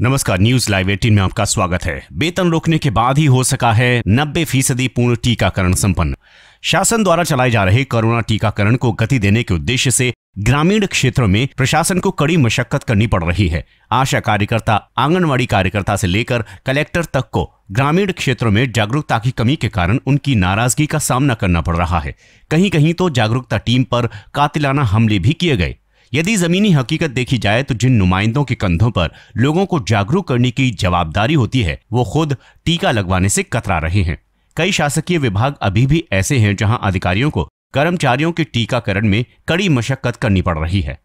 नमस्कार news live eighteen में आपका स्वागत है वेतन रोकने के बाद ही हो सका है 90 फीसदी पूर्ण टीकाकरण संपन्न शासन द्वारा चलाए जा रहे कोरोना टीकाकरण को गति देने के उद्देश्य से ग्रामीण क्षेत्रों में प्रशासन को कड़ी मशक्कत करनी पड़ रही है आशा कार्यकर्ता आंगनवाड़ी कार्यकर्ता से लेकर कलेक्टर तक को ग्रामीण क्षेत्रों में जागरूकता की कमी के कारण उनकी नाराजगी का सामना करना पड़ रहा है कहीं कहीं तो जागरूकता टीम पर कातिलाना हमले भी किए गए यदि जमीनी हकीकत देखी जाए तो जिन नुमाइंदों के कंधों पर लोगों को जागरूक करने की जवाबदारी होती है वो खुद टीका लगवाने से कतरा रहे हैं कई शासकीय विभाग अभी भी ऐसे हैं जहां अधिकारियों को कर्मचारियों के टीकाकरण में कड़ी मशक्कत करनी पड़ रही है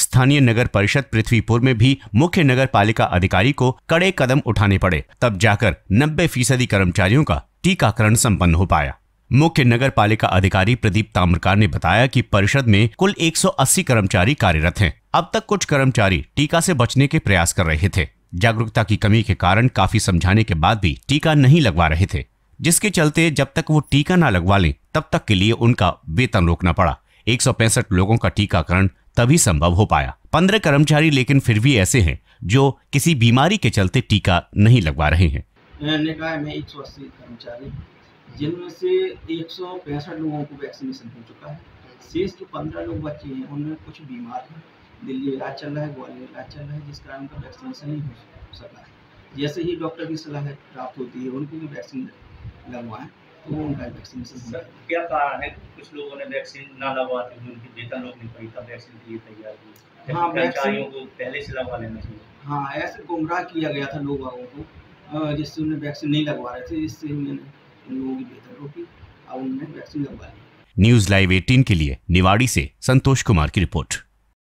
स्थानीय नगर परिषद पृथ्वीपुर में भी मुख्य नगर पालिका अधिकारी को कड़े कदम उठाने पड़े तब जाकर नब्बे फीसदी कर्मचारियों का टीकाकरण संपन्न हो पाया मुख्य नगर पालिका अधिकारी प्रदीप ताम्रकार ने बताया कि परिषद में कुल 180 कर्मचारी कार्यरत हैं अब तक कुछ कर्मचारी टीका से बचने के प्रयास कर रहे थे जागरूकता की कमी के कारण काफी समझाने के बाद भी टीका नहीं लगवा रहे थे जिसके चलते जब तक वो टीका न लगवा लें तब तक के लिए उनका वेतन रोकना पड़ा एक लोगों का टीकाकरण तभी संभव हो पाया पंद्रह कर्मचारी लेकिन फिर भी ऐसे हैं जो किसी बीमारी के चलते टीका नहीं लगवा रहे हैं निकाय में एक सौ अस्सी कर्मचारी जिनमें से एक लोगों को वैक्सीनेशन हो चुका है शेष जो पंद्रह लोग बच्चे हैं उनमें कुछ बीमार हैं दिल्ली इलाज चल रहा है ग्वालियर इलाज चल रहा है जिस कारण उनका वैक्सीनेशन नहीं हो सका है जैसे ही डॉक्टर की सलाह प्राप्त होती है उनको भी वैक्सीन लगवाएं तो उनका वैक्सीनेशन क्या कारण है कुछ लोगों ने वैक्सीन ना लगवाते हुए उनकी लोग नहीं पड़ी था वैक्सीन के लिए तैयार हुई हाँ कर्मचारियों को पहले से लगवा लेना चाहिए हाँ ऐसे गुमराह किया गया था लोगों को जिससे उन्हें वैक्सीन नहीं लगवा रहे थे इससे उन्हें लोगों की बेहतर होगी और उनमें वैक्सीन न्यूज लाइव एटीन के लिए निवाड़ी से संतोष कुमार की रिपोर्ट